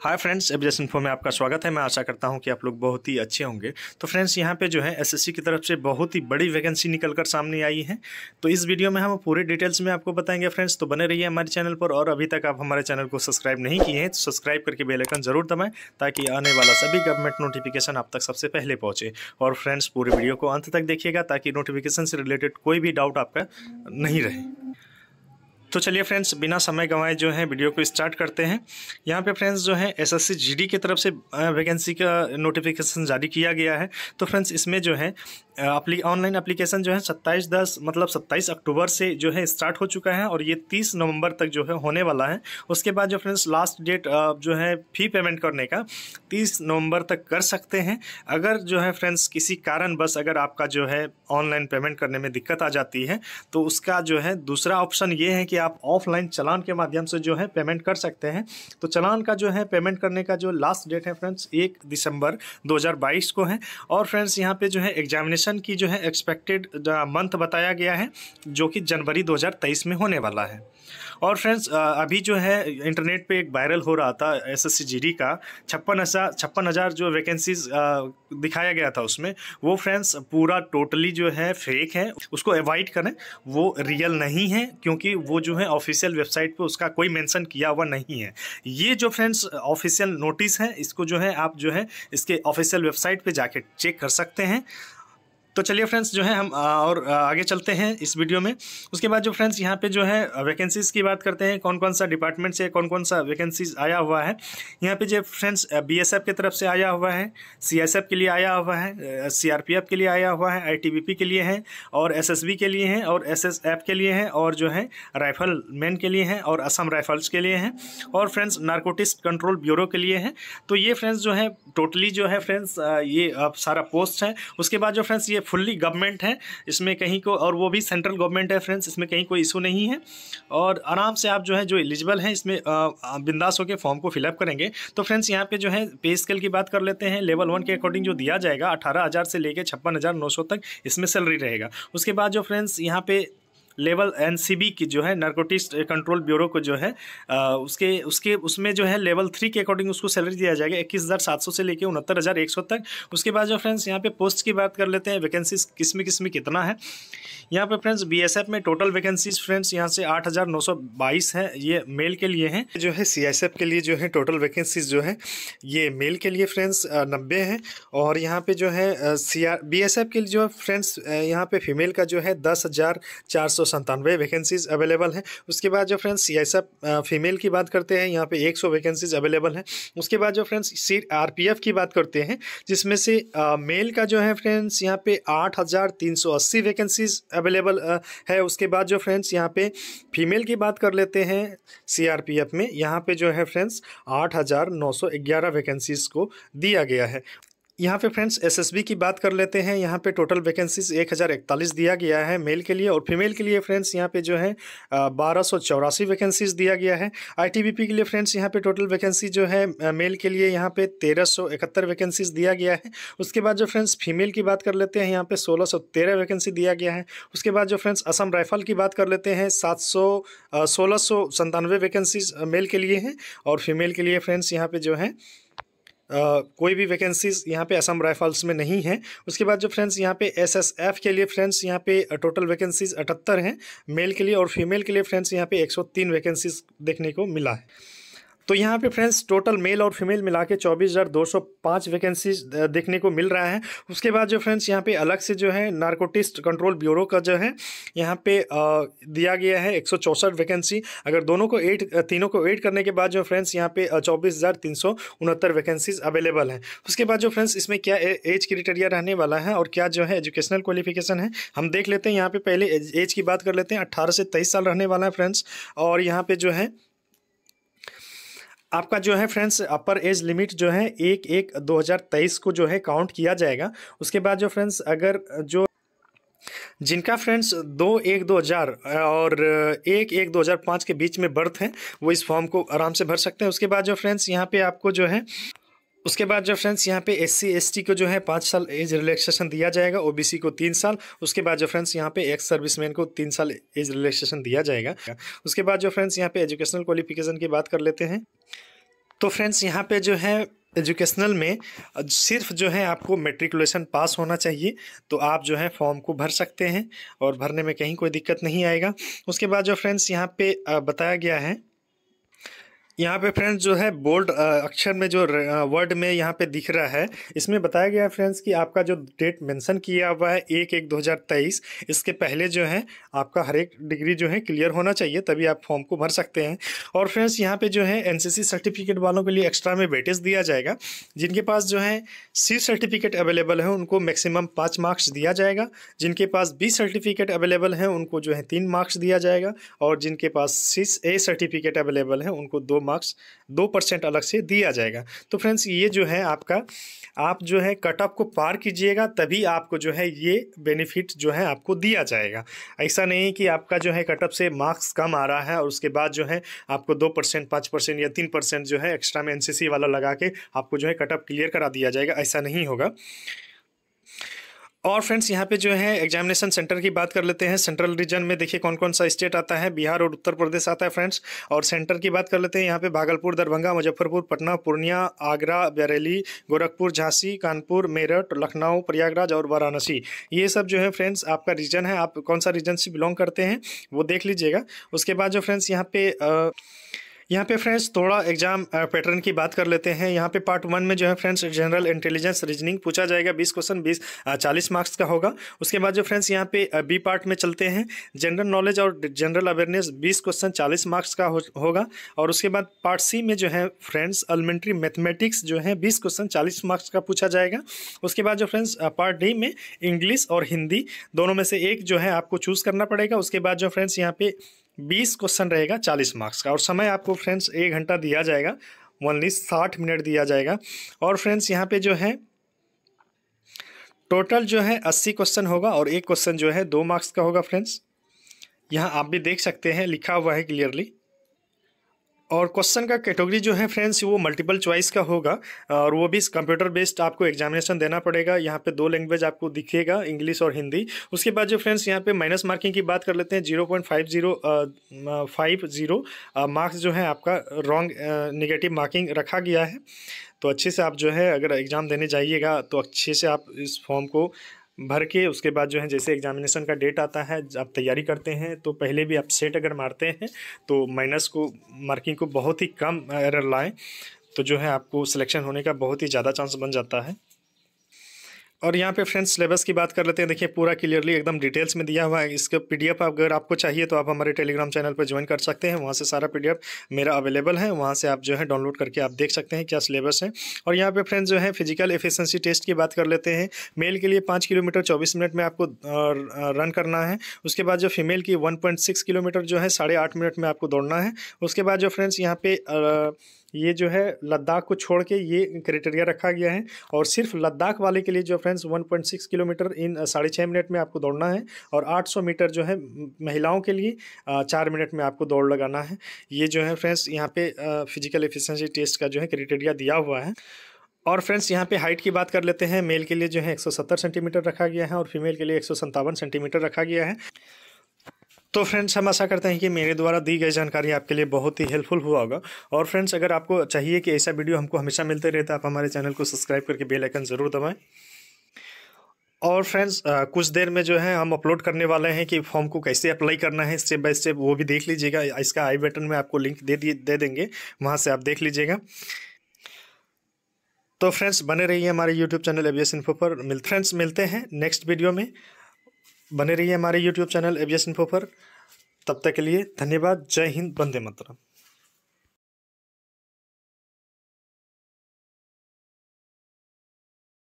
hi friends एबजेस info में आपका स्वागत है मैं आशा करता हूं कि आप लोग बहुत ही अच्छे होंगे तो फ्रेंड्स यहां पे जो है एसएससी की तरफ से बहुत ही बड़ी वैकेंसी निकल कर सामने आई है तो इस वीडियो में हम पूरे डिटेल्स में आपको बताएंगे फ्रेंड्स तो बने रहिए हमारे चैनल पर और अभी तक आप हमारे चैनल को सब्सक्राइब नहीं किए हैं तो सब्सक्राइब करके बेलाइकन ज़रूर दबाएँ ताकि आने वाला सभी गवर्नमेंट नोटिफिकेशन आप तक सबसे पहले पहुँचे और फ्रेंड्स पूरे वीडियो को अंत तक देखिएगा ताकि नोटिफिकेशन से रिलेटेड कोई भी डाउट आपका नहीं रहे तो चलिए फ्रेंड्स बिना समय गंवाए जो है वीडियो को स्टार्ट करते हैं यहाँ पे फ्रेंड्स जो है एसएससी जीडी की तरफ से वैकेंसी का नोटिफिकेशन जारी किया गया है तो फ्रेंड्स इसमें जो है ऑनलाइन एप्लीकेशन जो है सत्ताईस दस मतलब सत्ताईस अक्टूबर से जो है स्टार्ट हो चुका है और ये तीस नवंबर तक जो है होने वाला है उसके बाद जो फ्रेंड्स लास्ट डेट जो है फ़ी पेमेंट करने का तीस नवंबर तक कर सकते हैं अगर जो है फ्रेंड्स किसी कारण बस अगर आपका जो है ऑनलाइन पेमेंट करने में दिक्कत आ जाती है तो उसका जो है दूसरा ऑप्शन ये है कि आप ऑफलाइन चलान के माध्यम से जो है पेमेंट कर सकते हैं तो चलान का जो है पेमेंट करने का जो लास्ट डेट है फ्रेंड्स एक दिसंबर दो को है और फ्रेंड्स यहाँ पर जो है एग्जामिनेशन सेशन की जो है एक्सपेक्टेड मंथ बताया गया है जो कि जनवरी 2023 में होने वाला है और फ्रेंड्स अभी जो है इंटरनेट पे एक वायरल हो रहा था एस एस का छप्पन हज़ार छप्पन हज़ार जो वैकेंसीज दिखाया गया था उसमें वो फ्रेंड्स पूरा टोटली जो है फेक है उसको अवॉइड करें वो रियल नहीं है क्योंकि वो जो है ऑफिशियल वेबसाइट पे उसका कोई मेंशन किया हुआ नहीं है ये जो फ्रेंड्स ऑफिशियल नोटिस है इसको जो है आप जो है इसके ऑफिशियल वेबसाइट पे जाके चेक कर सकते हैं तो चलिए फ्रेंड्स जो है हम और आगे चलते हैं इस वीडियो में उसके बाद जो फ्रेंड्स यहाँ पे जो है वैकेंसीज़ की बात करते हैं कौन कौन सा डिपार्टमेंट से कौन कौन सा वैकेंसीज आया हुआ है यहाँ पे जो फ्रेंड्स बीएसएफ की तरफ से आया हुआ है सीएसएफ के लिए आया हुआ है सीआरपीएफ के लिए आया हुआ है आईटीबीपी के लिए है और एस के लिए हैं और एस के लिए हैं और जो है राइफल मैन के लिए हैं और असम राइफल्स के लिए हैं और फ्रेंड्स नार्कोटिक्स कंट्रोल ब्यूरो के लिए हैं तो ये फ्रेंड्स जो है टोटली जो है फ्रेंड्स ये सारा पोस्ट है उसके बाद जो फ्रेंड्स ये फुल्ली गवर्नमेंट है इसमें कहीं को और वो भी सेंट्रल गवर्नमेंट है फ्रेंड्स इसमें कहीं कोई इशू नहीं है और आराम से आप जो है जो एलिजिबल हैं इसमें बिंदास होकर फॉर्म को फिलअप करेंगे तो फ्रेंड्स यहाँ पे जो है पे स्केल की बात कर लेते हैं लेवल वन के अकॉर्डिंग जो दिया जाएगा अठारह से लेकर छप्पन तक इसमें सैलरी रहेगा उसके बाद जो फ्रेंड्स यहाँ पे लेवल एनसीबी की जो है नर्कोटिक्स कंट्रोल ब्यूरो को जो है आ, उसके उसके उसमें जो है लेवल थ्री के अकॉर्डिंग उसको सैलरी दिया जाएगा इक्कीस हज़ार सात सौ से लेकर उनहत्तर हज़ार एक सौ तक उसके बाद जो फ्रेंड्स यहाँ पे पोस्ट की बात कर लेते हैं वैकेंसीज किस में किस में कितना है यहाँ पे फ्रेंड्स बीएसएफ में टोटल वैकेंसीज फ्रेंड्स यहाँ से आठ हज़ार नौ सौ बाईस है ये मेल के लिए हैं जो है सीएसएफ के लिए जो है टोटल वैकेंसीज जो है ये मेल के लिए फ्रेंड्स नब्बे हैं और यहाँ पे जो है C R B S F के लिए जो फ्रेंड्स यहाँ पे फीमेल का जो है दस हज़ार चार सौ संतानवे वैकेंसीज अवेलेबल हैं उसके बाद जो फ्रेंड्स सी फीमेल की बात करते हैं यहाँ पे 100 वैकेंसीज अवेलेबल हैं उसके बाद जो फ्रेंड्स सी आरपीएफ की बात करते हैं जिसमें से मेल का जो है फ्रेंड्स यहाँ पे 8,380 वैकेंसीज अवेलेबल है उसके बाद जो फ्रेंड्स यहाँ पे फीमेल की बात कर लेते हैं सीआरपीएफ में यहाँ पे जो है फ्रेंड्स आठ वैकेंसीज को दिया गया है यहाँ पे फ्रेंड्स एसएसबी की बात कर लेते हैं यहाँ पे टोटल वैकेंसीज एक हज़ार इकतालीस दिया गया है मेल के लिए और फीमेल के लिए फ्रेंड्स यहाँ पे जो है बारह सौ चौरासी वैकेंसीज दिया गया है आईटीबीपी के लिए फ्रेंड्स यहाँ पे टोटल वैकेंसी जो है मेल के लिए यहाँ पे तेरह सौ इकहत्तर वैकेंसीज दिया गया है उसके बाद जो फ्रेंड्स फीमेल की बात कर लेते हैं यहाँ पे सोलह सौ तेरह वैकेंसी दिया गया है उसके बाद जो फ्रेंड्स असम राइफल की बात कर लेते हैं सात सौ सोलह सौ संतानवे वैकेंसीज मेल के लिए हैं और फीमेल के लिए फ्रेंड्स यहाँ पर जो है कोई भी वैकेंसीज यहाँ पे असम राइफल्स में नहीं है उसके बाद जो फ्रेंड्स यहाँ पे एसएसएफ के लिए फ्रेंड्स यहाँ पे टोटल वैकेंसीज अठहत्तर हैं मेल के लिए और फीमेल के लिए फ्रेंड्स यहाँ पे एक वैकेंसीज देखने को मिला है तो यहाँ पे फ्रेंड्स टोटल मेल और फीमेल मिला के चौबीस हज़ार दो सौ पाँच वैकेंसी देखने को मिल रहा है उसके बाद जो फ्रेंड्स यहाँ पे अलग से जो है नार्कोटिस्ट कंट्रोल ब्यूरो का जो है यहाँ पे दिया गया है एक सौ चौंसठ वैकेंसी अगर दोनों को एड तीनों को एड करने के बाद जो फ्रेंड्स यहाँ पे चौबीस हज़ार तीन सौ उनहत्तर वैकेंसीज अवेलेबल हैं उसके बाद जो फ्रेंड्स इसमें क्या एज क्रिटेरिया रहने वाला है और क्या जो है एजुकेशनल क्वालिफिकेशन है हम देख लेते हैं यहाँ पे पहले एज की बात कर लेते हैं अट्ठारह से तेईस साल रहने वाला है फ्रेंड्स और यहाँ पे जो है आपका जो है फ्रेंड्स अपर एज लिमिट जो है एक एक दो हज़ार तेईस को जो है काउंट किया जाएगा उसके बाद जो फ्रेंड्स अगर जो जिनका फ्रेंड्स दो एक दो हज़ार और एक एक दो हज़ार पाँच के बीच में बर्थ हैं वो इस फॉर्म को आराम से भर सकते हैं उसके बाद जो फ्रेंड्स यहाँ पे आपको जो है उसके बाद जो फ्रेंड्स यहाँ पे एस सी को जो है पाँच साल एज रिलैक्सेशन दिया जाएगा ओबीसी को तीन साल उसके बाद जो फ्रेंड्स यहाँ पे एक्स सर्विसमैन को तीन साल एज रिलैक्सेशन दिया जाएगा उसके बाद जो फ्रेंड्स यहाँ पे एजुकेशनल क्वालिफिकेशन की बात कर लेते हैं तो फ्रेंड्स यहाँ पे जो है एजुकेशनल में सिर्फ जो है आपको मेट्रिकुलेशन पास होना चाहिए तो आप जो है फॉर्म को भर सकते हैं और भरने में कहीं कोई दिक्कत नहीं आएगा उसके बाद जो फ्रेंड्स यहाँ पे बताया गया है यहाँ पे फ्रेंड्स जो है बोल्ड अक्षर में जो वर्ड में यहाँ पे दिख रहा है इसमें बताया गया है फ्रेंड्स कि आपका जो डेट मेंशन किया हुआ है एक एक 2023 इसके पहले जो है आपका हर एक डिग्री जो है क्लियर होना चाहिए तभी आप फॉर्म को भर सकते हैं और फ्रेंड्स यहाँ पे जो है एनसीसी सर्टिफिकेट वालों के लिए एक्स्ट्रा में वेटेज दिया जाएगा जिनके पास जो है सी सर्टिफिकेट अवेलेबल है उनको मैक्सिमम पाँच मार्क्स दिया जाएगा जिनके पास बी सर्टिफिकेट अवेलेबल है उनको जो है तीन मार्क्स दिया जाएगा और जिनके पास सी ए सर्टिफिकेट अवेलेबल है उनको दो मार्क्स दो परसेंट अलग से दिया जाएगा तो फ्रेंड्स ये जो है आपका आप जो है कट ऑफ को पार कीजिएगा तभी आपको जो है ये बेनिफिट जो है आपको दिया जाएगा ऐसा नहीं कि आपका जो है कट ऑफ से मार्क्स कम आ रहा है और उसके बाद जो है आपको दो परसेंट पाँच परसेंट या तीन परसेंट जो है एक्स्ट्रा में एनसीसी वाला लगा के आपको जो है कट ऑफ क्लियर करा दिया जाएगा ऐसा नहीं होगा और फ्रेंड्स यहाँ पे जो है एग्जामिनेशन सेंटर की बात कर लेते हैं सेंट्रल रीजन में देखिए कौन कौन सा स्टेट आता है बिहार और उत्तर प्रदेश आता है फ्रेंड्स और सेंटर की बात कर लेते हैं यहाँ पे भागलपुर दरभंगा मुजफ्फरपुर पटना पूर्णिया आगरा बरेली गोरखपुर झांसी कानपुर मेरठ लखनऊ प्रयागराज और वाराणसी ये सब जो है फ्रेंड्स आपका रीजन है आप कौन सा रीजन से बिलोंग करते हैं वो देख लीजिएगा उसके बाद जो फ्रेंड्स यहाँ पे आ, यहाँ पे फ्रेंड्स थोड़ा एग्जाम पैटर्न की बात कर लेते हैं यहाँ पे पार्ट वन में जो है फ्रेंड्स जनरल इंटेलिजेंस रीजनिंग पूछा जाएगा बीस क्वेश्चन बीस चालीस मार्क्स का होगा उसके बाद जो फ्रेंड्स यहाँ पे बी पार्ट में चलते हैं जनरल नॉलेज और जनरल अवेयरनेस बीस क्वेश्चन चालीस मार्क्स का हो, होगा और उसके बाद पार्ट सी में जो है फ्रेंड्स एलिमेंट्री मैथमेटिक्स जो है बीस क्वेश्चन चालीस मार्क्स का पूछा जाएगा उसके बाद जो फ्रेंड्स पार्ट डी में इंग्लिश और हिंदी दोनों में से एक जो है आपको चूज़ करना पड़ेगा उसके बाद जो फ्रेंड्स यहाँ पे बीस क्वेश्चन रहेगा चालीस मार्क्स का और समय आपको फ्रेंड्स एक घंटा दिया जाएगा ओनली साठ मिनट दिया जाएगा और फ्रेंड्स यहाँ पे जो है टोटल जो है अस्सी क्वेश्चन होगा और एक क्वेश्चन जो है दो मार्क्स का होगा फ्रेंड्स यहाँ आप भी देख सकते हैं लिखा हुआ है क्लियरली और क्वेश्चन का कैटेगरी जो है फ्रेंड्स वो मल्टीपल चॉइस का होगा और वो भी कंप्यूटर बेस्ड आपको एग्जामिनेशन देना पड़ेगा यहाँ पे दो लैंग्वेज आपको दिखेगा इंग्लिश और हिंदी उसके बाद जो फ्रेंड्स यहाँ पे माइनस मार्किंग की बात कर लेते हैं zero point five zero five zero marks जो है आपका रॉन्ग निगेटिव मार्किंग रखा गया है तो अच्छे से आप जो है अगर एग्ज़ाम देने जाइएगा तो अच्छे से आप इस फॉर्म को भर के उसके बाद जो है जैसे एग्जामिनेशन का डेट आता है आप तैयारी करते हैं तो पहले भी आप सेट अगर मारते हैं तो माइनस को मार्किंग को बहुत ही कम एरर लाएँ तो जो है आपको सिलेक्शन होने का बहुत ही ज़्यादा चांस बन जाता है और यहाँ पे फ्रेंड्स सिलेबस की बात कर लेते हैं देखिए पूरा क्लियरली एकदम डिटेल्स में दिया हुआ है इसका पीडीएफ अगर आपको चाहिए तो आप हमारे टेलीग्राम चैनल पर ज्वाइन कर सकते हैं वहाँ से सारा पीडीएफ मेरा अवेलेबल है वहाँ से आप जो है डाउनलोड करके आप देख सकते हैं क्या सिलेबस है और यहाँ पर फ्रेंड्स जो है फिजिकल एफिशेंसी टेस्ट की बात कर लेते हैं मेल के लिए पाँच किलोमीटर चौबीस मिनट में आपको रन करना है उसके बाद जो फीमेल की वन किलोमीटर जो है साढ़े मिनट में आपको दौड़ना है उसके बाद जो फ्रेंड्स यहाँ पे ये जो है लद्दाख को छोड़ के ये क्राइटेरिया रखा गया है और सिर्फ लद्दाख वाले के लिए जो फ्रेंड्स 1.6 किलोमीटर इन साढ़े छः मिनट में आपको दौड़ना है और 800 मीटर जो है महिलाओं के लिए चार मिनट में आपको दौड़ लगाना है ये जो है फ्रेंड्स यहाँ पे फिजिकल एफिशिएंसी टेस्ट का जो है क्राइटेरिया दिया हुआ है और फ्रेंड्स यहाँ पे हाइट की बात कर लेते हैं मेल के लिए जो है 170 सेंटीमीटर रखा गया है और फीमेल के लिए एक सेंटीमीटर रखा गया है तो फ्रेंड्स हम आशा करते हैं कि मेरे द्वारा दी गई जानकारी आपके लिए बहुत ही हेल्पफुल हुआ होगा और फ्रेंड्स अगर आपको चाहिए कि ऐसा वीडियो हमको हमेशा मिलते रहे तो आप हमारे चैनल को सब्सक्राइब करके बेल आइकन ज़रूर दबाएं और फ्रेंड्स कुछ देर में जो है हम अपलोड करने वाले हैं कि फॉर्म को कैसे अप्लाई करना है स्टेप बाय स्टेप वो भी देख लीजिएगा इसका आई बटन में आपको लिंक दे दिए दे देंगे वहाँ से आप देख लीजिएगा तो फ्रेंड्स बने रहिए हमारे यूट्यूब चैनल एबीएस इन्फो पर मिल फ्रेंड्स मिलते हैं नेक्स्ट वीडियो में बने रहिए हमारे यूट्यूब चैनल एबीएस इन्फो पर तब तक के लिए धन्यवाद जय हिंद वंदे मातरम